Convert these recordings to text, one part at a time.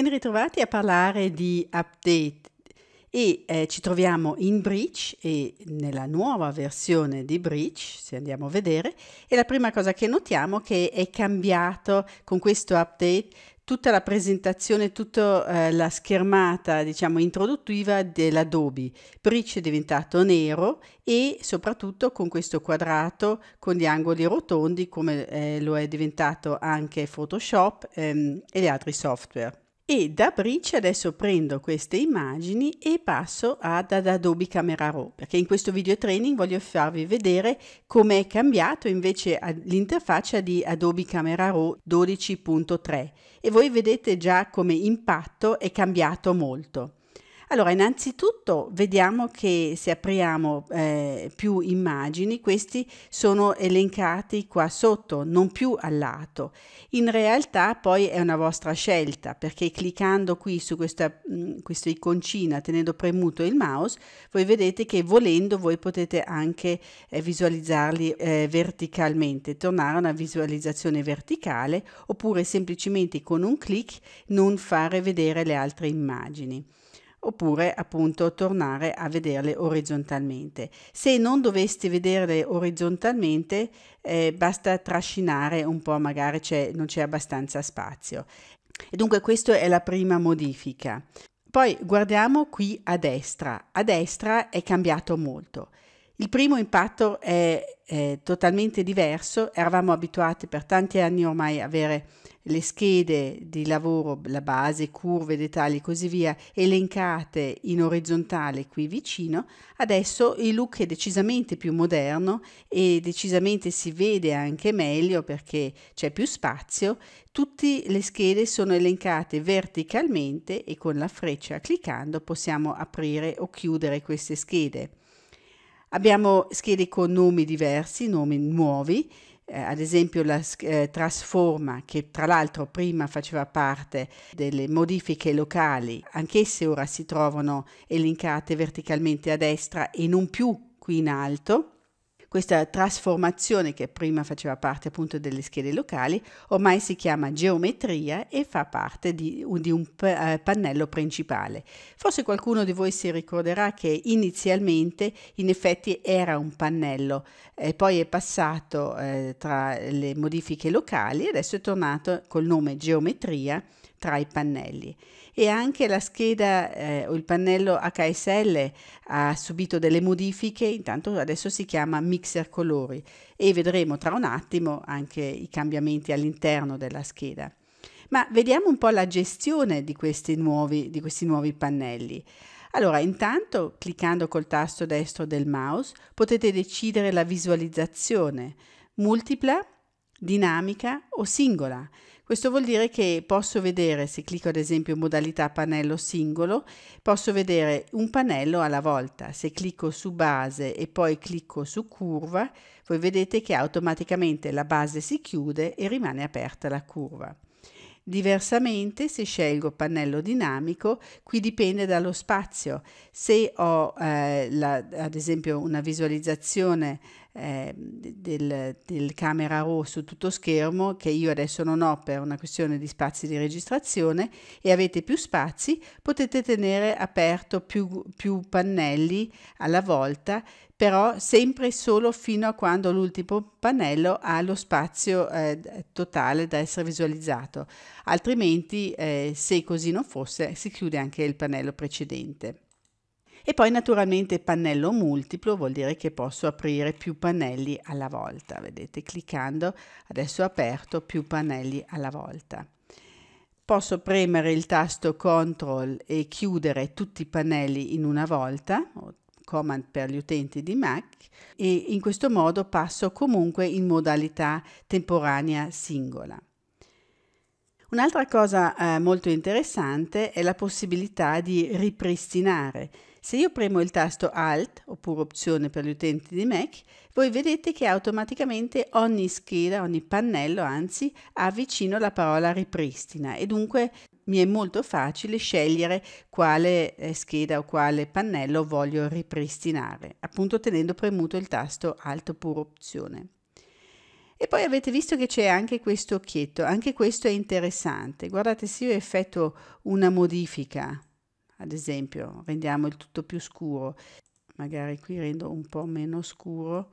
Ben ritrovati a parlare di update e eh, ci troviamo in Breach e nella nuova versione di Breach, se andiamo a vedere, e la prima cosa che notiamo è che è cambiato con questo update tutta la presentazione, tutta eh, la schermata, diciamo, introduttiva dell'Adobe. Breach è diventato nero e soprattutto con questo quadrato con gli angoli rotondi come eh, lo è diventato anche Photoshop ehm, e gli altri software e da Bridge adesso prendo queste immagini e passo ad, ad Adobe Camera Raw perché in questo video training voglio farvi vedere come è cambiato invece l'interfaccia di Adobe Camera Raw 12.3 e voi vedete già come impatto è cambiato molto. Allora, innanzitutto vediamo che se apriamo eh, più immagini, questi sono elencati qua sotto, non più al lato. In realtà poi è una vostra scelta, perché cliccando qui su questa, mh, mm, questa iconcina, tenendo premuto il mouse, voi vedete che volendo voi potete anche eh, visualizzarli eh, verticalmente, tornare a una visualizzazione verticale, oppure semplicemente con un clic non fare vedere le altre immagini oppure appunto tornare a vederle orizzontalmente. Se non dovesti vederle orizzontalmente eh, basta trascinare un po', magari c'è, non c'è abbastanza spazio. E dunque questa è la prima modifica. Poi guardiamo qui a destra. A destra è cambiato molto. Il primo impatto è, è totalmente diverso, eravamo abituati per tanti anni ormai a avere le schede di lavoro, la base, curve, dettagli e così via, elencate in orizzontale qui vicino, adesso il look è decisamente più moderno e decisamente si vede anche meglio perché c'è più spazio. Tutte le schede sono elencate verticalmente e con la freccia cliccando possiamo aprire o chiudere queste schede. Abbiamo schede con nomi diversi, nomi nuovi, eh, ad esempio la eh, Trasforma, che tra l'altro prima faceva parte delle modifiche locali, anch'esse ora si trovano elencate verticalmente a destra e non più qui in alto. Questa trasformazione che prima faceva parte appunto delle schede locali ormai si chiama geometria e fa parte di, di un eh, pannello principale. Forse qualcuno di voi si ricorderà che inizialmente in effetti era un pannello e eh, poi è passato eh, tra le modifiche locali e adesso è tornato col nome geometria tra i pannelli e anche la scheda eh, il pannello HSL ha subito delle modifiche, intanto adesso si chiama micro mixer colori e vedremo tra un attimo anche i cambiamenti all'interno della scheda. Ma vediamo un po' la gestione di questi nuovi, di questi nuovi pannelli. Allora, intanto cliccando col tasto destro del mouse potete decidere la visualizzazione multipla, dinamica o singola. Questo vuol dire che posso vedere, se clicco ad esempio in modalità pannello singolo, posso vedere un pannello alla volta. Se clicco su base e poi clicco su curva, voi vedete che automaticamente la base si chiude e rimane aperta la curva. Diversamente, se scelgo pannello dinamico, qui dipende dallo spazio. Se ho eh, la, ad esempio una visualizzazione Ehm, del, del, camera RAW su tutto schermo che io adesso non ho per una questione di spazi di registrazione e avete più spazi potete tenere aperto più, più pannelli alla volta però sempre solo fino a quando l'ultimo pannello ha lo spazio eh, totale da essere visualizzato altrimenti eh, se così non fosse si chiude anche il pannello precedente e poi naturalmente pannello multiplo vuol dire che posso aprire più pannelli alla volta, vedete cliccando adesso ho aperto più pannelli alla volta. Posso premere il tasto CTRL e chiudere tutti i pannelli in una volta, command per gli utenti di Mac e in questo modo passo comunque in modalità temporanea singola. Un'altra cosa eh, molto interessante è la possibilità di ripristinare se io premo il tasto Alt, oppure opzione per gli utenti di Mac, voi vedete che automaticamente ogni scheda, ogni pannello anzi, ha vicino la parola ripristina e dunque mi è molto facile scegliere quale eh, scheda o quale pannello voglio ripristinare, appunto tenendo premuto il tasto Alt oppure opzione. E poi avete visto che c'è anche questo occhietto, anche questo è interessante. Guardate, se io effettuo una modifica ad esempio, rendiamo il tutto più scuro, magari qui rendo un po' meno scuro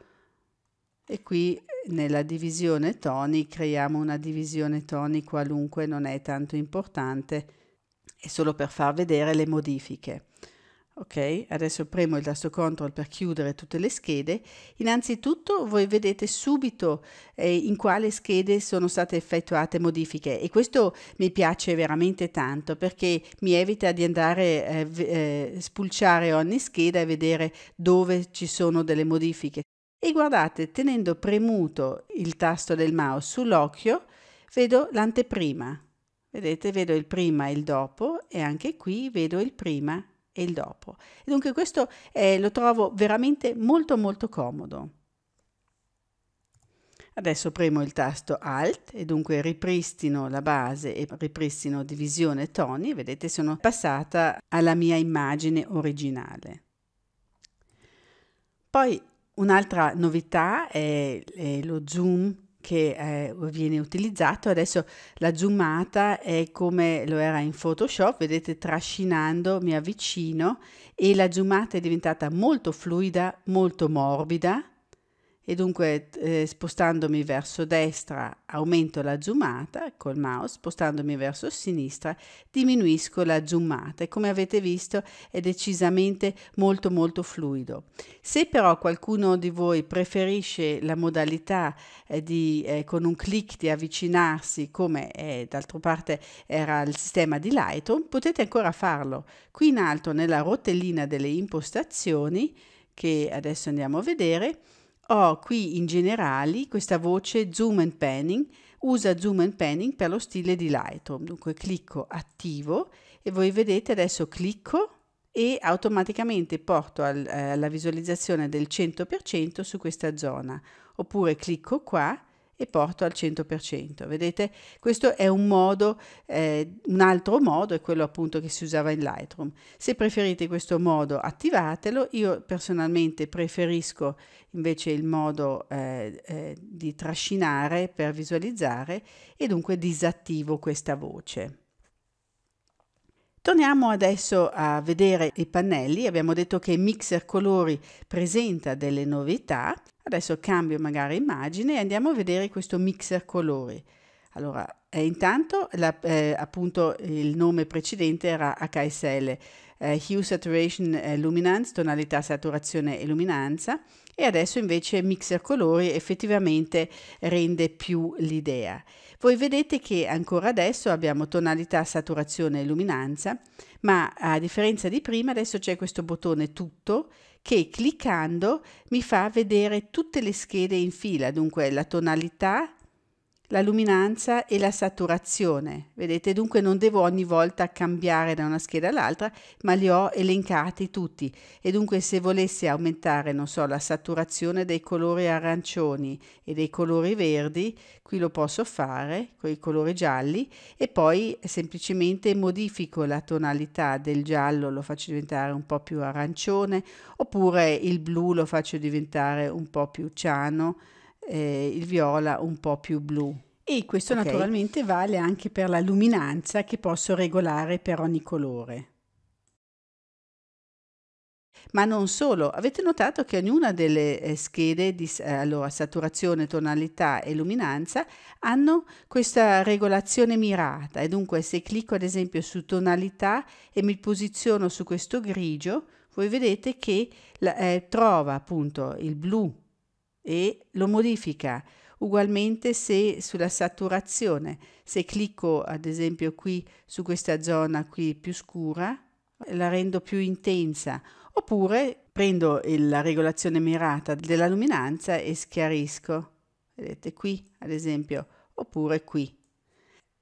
e qui nella divisione toni creiamo una divisione toni qualunque, non è tanto importante, è solo per far vedere le modifiche. Ok, adesso premo il tasto CTRL per chiudere tutte le schede. Innanzitutto voi vedete subito eh, in quale schede sono state effettuate modifiche e questo mi piace veramente tanto perché mi evita di andare a eh, eh, spulciare ogni scheda e vedere dove ci sono delle modifiche. E guardate, tenendo premuto il tasto del mouse sull'occhio, vedo l'anteprima. Vedete, vedo il prima e il dopo e anche qui vedo il prima e il dopo. E dunque questo eh, lo trovo veramente molto molto comodo. Adesso premo il tasto Alt e dunque ripristino la base e ripristino divisione toni. Vedete sono passata alla mia immagine originale. Poi un'altra novità è, è lo zoom che eh, viene utilizzato. Adesso la zoomata è come lo era in Photoshop, vedete trascinando mi avvicino e la zoomata è diventata molto fluida, molto morbida e dunque eh, spostandomi verso destra aumento la zoomata col mouse, spostandomi verso sinistra diminuisco la zoomata e come avete visto è decisamente molto molto fluido. Se però qualcuno di voi preferisce la modalità eh, di, eh, con un clic di avvicinarsi come eh, d'altra parte era il sistema di Lightroom, potete ancora farlo. Qui in alto nella rotellina delle impostazioni che adesso andiamo a vedere, ho oh, qui in generali questa voce Zoom and Panning, usa Zoom and Panning per lo stile di Lightroom. Dunque clicco attivo e voi vedete adesso clicco e automaticamente porto al, eh, alla visualizzazione del 100% su questa zona. Oppure clicco qua e porto al 100%. Vedete, questo è un modo, eh, un altro modo è quello appunto che si usava in Lightroom. Se preferite questo modo attivatelo, io personalmente preferisco invece il modo eh, eh, di trascinare per visualizzare e dunque disattivo questa voce. Torniamo adesso a vedere i pannelli. Abbiamo detto che Mixer Colori presenta delle novità Adesso cambio magari immagine e andiamo a vedere questo mixer colori. Allora, eh, intanto la, eh, appunto il nome precedente era HSL, eh, Hue Saturation eh, Luminance, tonalità, saturazione e luminanza e adesso invece mixer colori effettivamente rende più l'idea. Voi vedete che ancora adesso abbiamo tonalità, saturazione e luminanza, ma a differenza di prima adesso c'è questo bottone tutto che cliccando mi fa vedere tutte le schede in fila, dunque la tonalità, la luminanza e la saturazione. Vedete, dunque non devo ogni volta cambiare da una scheda all'altra, ma li ho elencati tutti e dunque se volessi aumentare, non so, la saturazione dei colori arancioni e dei colori verdi, qui lo posso fare con i colori gialli e poi semplicemente modifico la tonalità del giallo, lo faccio diventare un po' più arancione, oppure il blu lo faccio diventare un po' più ciano eh, il viola un po' più blu. E questo okay. naturalmente vale anche per la luminanza che posso regolare per ogni colore. Ma non solo, avete notato che ognuna delle eh, schede di eh, allora, saturazione, tonalità e luminanza hanno questa regolazione mirata e dunque se clicco ad esempio su tonalità e mi posiziono su questo grigio, voi vedete che eh, trova appunto il blu e lo modifica. Ugualmente se sulla saturazione, se clicco ad esempio qui su questa zona qui più scura, la rendo più intensa, oppure prendo la regolazione mirata della luminanza e schiarisco. Vedete qui ad esempio, oppure qui.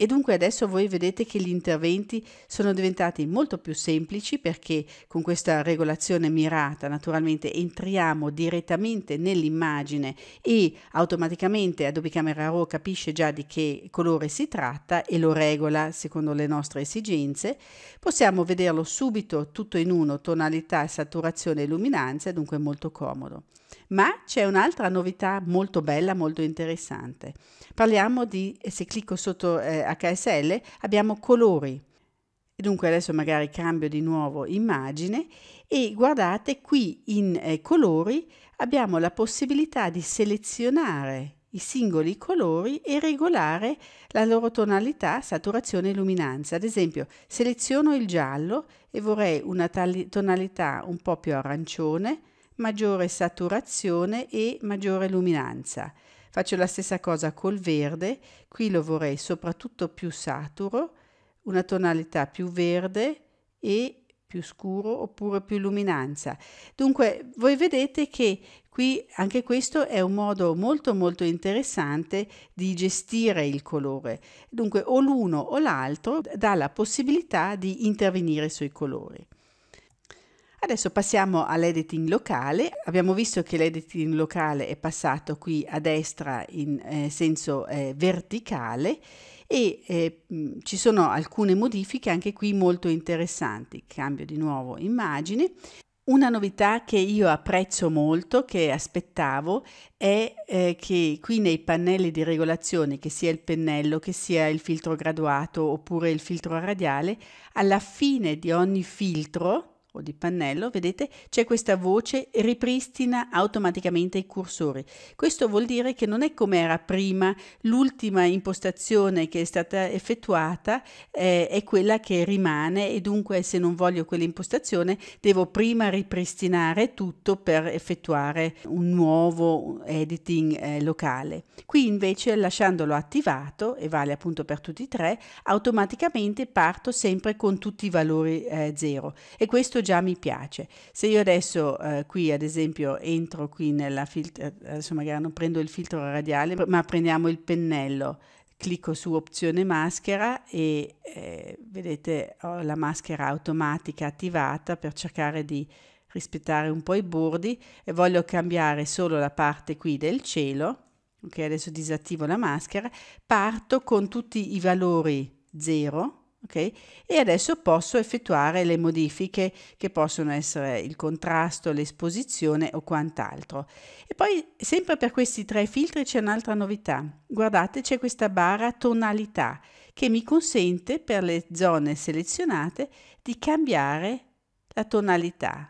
E dunque adesso voi vedete che gli interventi sono diventati molto più semplici perché con questa regolazione mirata naturalmente entriamo direttamente nell'immagine e automaticamente Adobe Camera Raw capisce già di che colore si tratta e lo regola secondo le nostre esigenze. Possiamo vederlo subito tutto in uno, tonalità, saturazione e luminanza, dunque molto comodo. Ma c'è un'altra novità molto bella, molto interessante. Parliamo di, eh, se clicco sotto eh, HSL, abbiamo colori. Dunque adesso magari cambio di nuovo immagine e guardate qui in eh, colori abbiamo la possibilità di selezionare i singoli colori e regolare la loro tonalità, saturazione e luminanza. Ad esempio, seleziono il giallo e vorrei una tonalità un po' più arancione, maggiore saturazione e maggiore luminanza. Faccio la stessa cosa col verde, qui lo vorrei soprattutto più saturo, una tonalità più verde e più scuro oppure più luminanza. Dunque voi vedete che qui anche questo è un modo molto molto interessante di gestire il colore. Dunque o l'uno o l'altro dà la possibilità di intervenire sui colori. Adesso passiamo all'editing locale. Abbiamo visto che l'editing locale è passato qui a destra in eh, senso eh, verticale e eh, mm, ci sono alcune modifiche anche qui molto interessanti. Cambio di nuovo immagine. Una novità che io apprezzo molto, che aspettavo, è eh, che qui nei pannelli di regolazione, che sia il pennello, che sia il filtro graduato oppure il filtro radiale, alla fine di ogni filtro o di pannello, vedete, c'è questa voce ripristina automaticamente i cursori. Questo vuol dire che non è come era prima, l'ultima impostazione che è stata effettuata eh, è quella che rimane e dunque se non voglio quell'impostazione devo prima ripristinare tutto per effettuare un nuovo editing eh, locale. Qui invece lasciandolo attivato, e vale appunto per tutti e tre, automaticamente parto sempre con tutti i valori 0 eh, e questo già mi piace. Se io adesso eh, qui ad esempio entro qui nella filtra, eh, adesso magari non prendo il filtro radiale, ma prendiamo il pennello, clicco su opzione maschera e eh, vedete ho la maschera automatica attivata per cercare di rispettare un po' i bordi e voglio cambiare solo la parte qui del cielo, ok adesso disattivo la maschera, parto con tutti i valori 0, Okay? E adesso posso effettuare le modifiche che possono essere il contrasto, l'esposizione o quant'altro. E poi sempre per questi tre filtri c'è un'altra novità. Guardate, c'è questa barra tonalità che mi consente per le zone selezionate di cambiare la tonalità.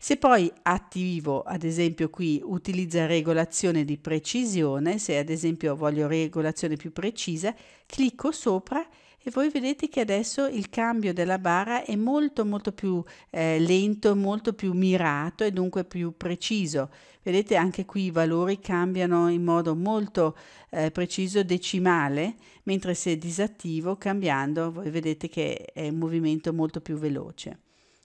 Se poi attivo, ad esempio qui utilizza regolazione di precisione, se ad esempio voglio regolazione più precisa, clicco sopra e e voi vedete che adesso il cambio della barra è molto molto più eh, lento, molto più mirato e dunque più preciso. Vedete anche qui i valori cambiano in modo molto eh, preciso decimale, mentre se disattivo cambiando voi vedete che è un movimento molto più veloce.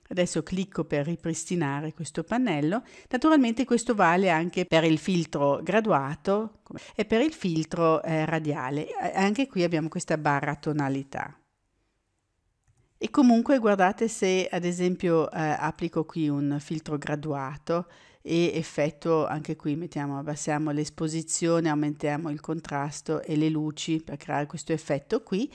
Adesso clicco per ripristinare questo pannello. Naturalmente questo vale anche per il filtro graduato e per il filtro eh, radiale. Anche qui abbiamo questa barra tonalità. E comunque guardate se ad esempio eh, applico qui un filtro graduato e effetto anche qui, mettiamo, abbassiamo l'esposizione, aumentiamo il contrasto e le luci per creare questo effetto qui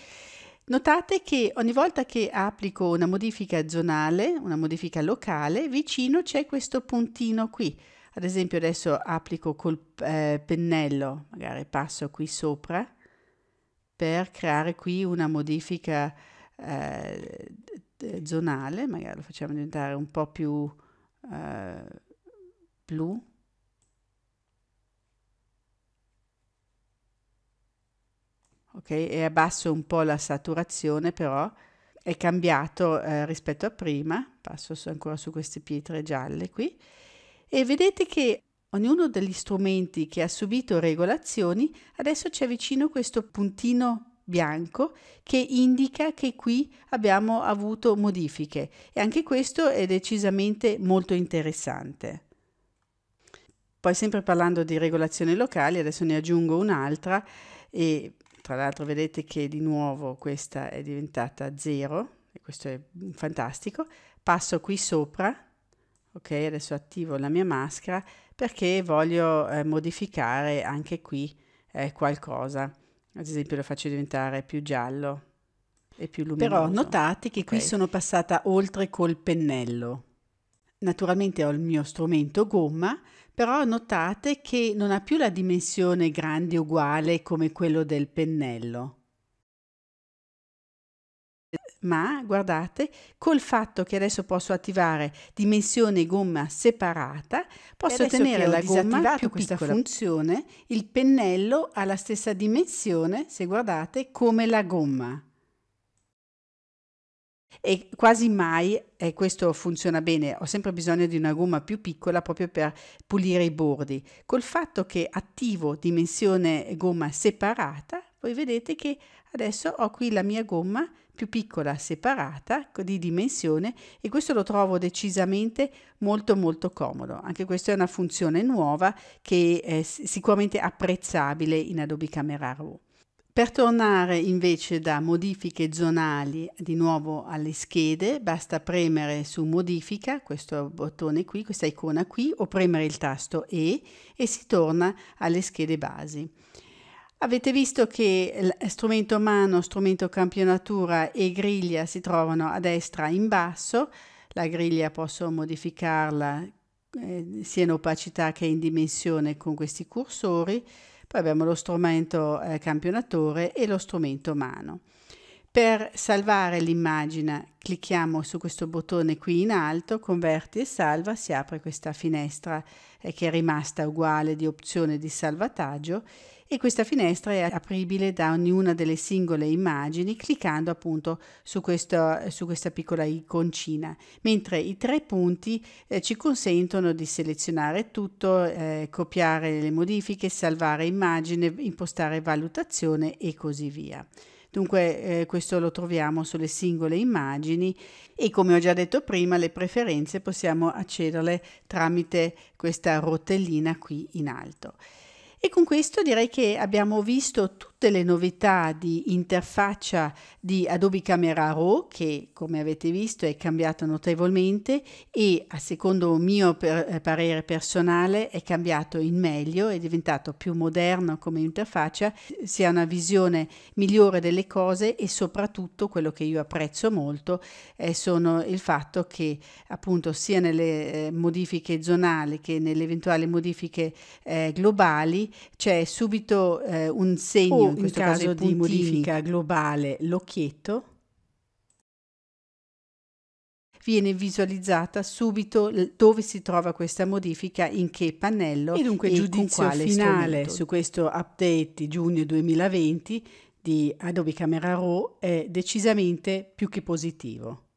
Notate che ogni volta che applico una modifica zonale, una modifica locale, vicino c'è questo puntino qui. Ad esempio adesso applico col eh, pennello, magari passo qui sopra per creare qui una modifica eh, zonale, magari lo facciamo diventare un po' più eh, blu, ok? E abbasso un po' la saturazione però, è cambiato eh, rispetto a prima, passo ancora su queste pietre gialle qui, e vedete che ognuno degli strumenti che ha subito regolazioni, adesso c'è vicino questo puntino bianco che indica che qui abbiamo avuto modifiche e anche questo è decisamente molto interessante. Poi sempre parlando di regolazioni locali, adesso ne aggiungo un'altra e tra l'altro vedete che di nuovo questa è diventata 0, e questo è fantastico. Passo qui sopra, ok, adesso attivo la mia maschera perché voglio eh, modificare anche qui eh, qualcosa. Ad esempio lo faccio diventare più giallo e più luminoso. Però notate che okay. qui sono passata oltre col pennello. Naturalmente ho il mio strumento gomma, però notate che non ha più la dimensione grande uguale come quello del pennello ma guardate col fatto che adesso posso attivare dimensione gomma separata posso ottenere la gomma più questa piccola. funzione il pennello ha la stessa dimensione se guardate come la gomma e quasi mai, e questo funziona bene, ho sempre bisogno di una gomma più piccola proprio per pulire i bordi. Col fatto che attivo dimensione gomma separata, voi vedete che adesso ho qui la mia gomma più piccola separata di dimensione e questo lo trovo decisamente molto molto comodo anche questa è una funzione nuova che è sicuramente apprezzabile in Adobe Camera Raw per tornare invece da modifiche zonali di nuovo alle schede, basta premere su modifica, questo bottone qui, questa icona qui, o premere il tasto E e si torna alle schede basi. Avete visto che strumento mano, strumento campionatura e griglia si trovano a destra in basso, la griglia posso modificarla eh, sia in opacità che in dimensione con questi cursori, poi abbiamo lo strumento eh, campionatore e lo strumento mano. Per salvare l'immagine clicchiamo su questo bottone qui in alto, converti e salva, si apre questa finestra eh, che è rimasta uguale di opzione di salvataggio e questa finestra è apribile da ognuna delle singole immagini cliccando appunto su, questo, su questa piccola iconcina, mentre i tre punti eh, ci consentono di selezionare tutto, eh, copiare le modifiche, salvare immagine, impostare valutazione e così via. Dunque eh, questo lo troviamo sulle singole immagini e come ho già detto prima le preferenze possiamo accederle tramite questa rotellina qui in alto. E con questo direi che abbiamo visto tutto tutte le novità di interfaccia di Adobe Camera Raw che come avete visto è cambiata notevolmente e a secondo mio per, eh, parere personale è cambiato in meglio, è diventato più moderno come interfaccia, si ha una visione migliore delle cose e soprattutto quello che io apprezzo molto è eh, sono il fatto che appunto sia nelle eh, modifiche zonali che nelle eventuali modifiche eh, globali c'è subito eh, un segno in, in caso, caso di modifica globale l'occhietto, viene visualizzata subito dove si trova questa modifica, in che pannello e dunque e giudizio finale strumento. su questo update di giugno 2020 di Adobe Camera Raw è decisamente più che positivo.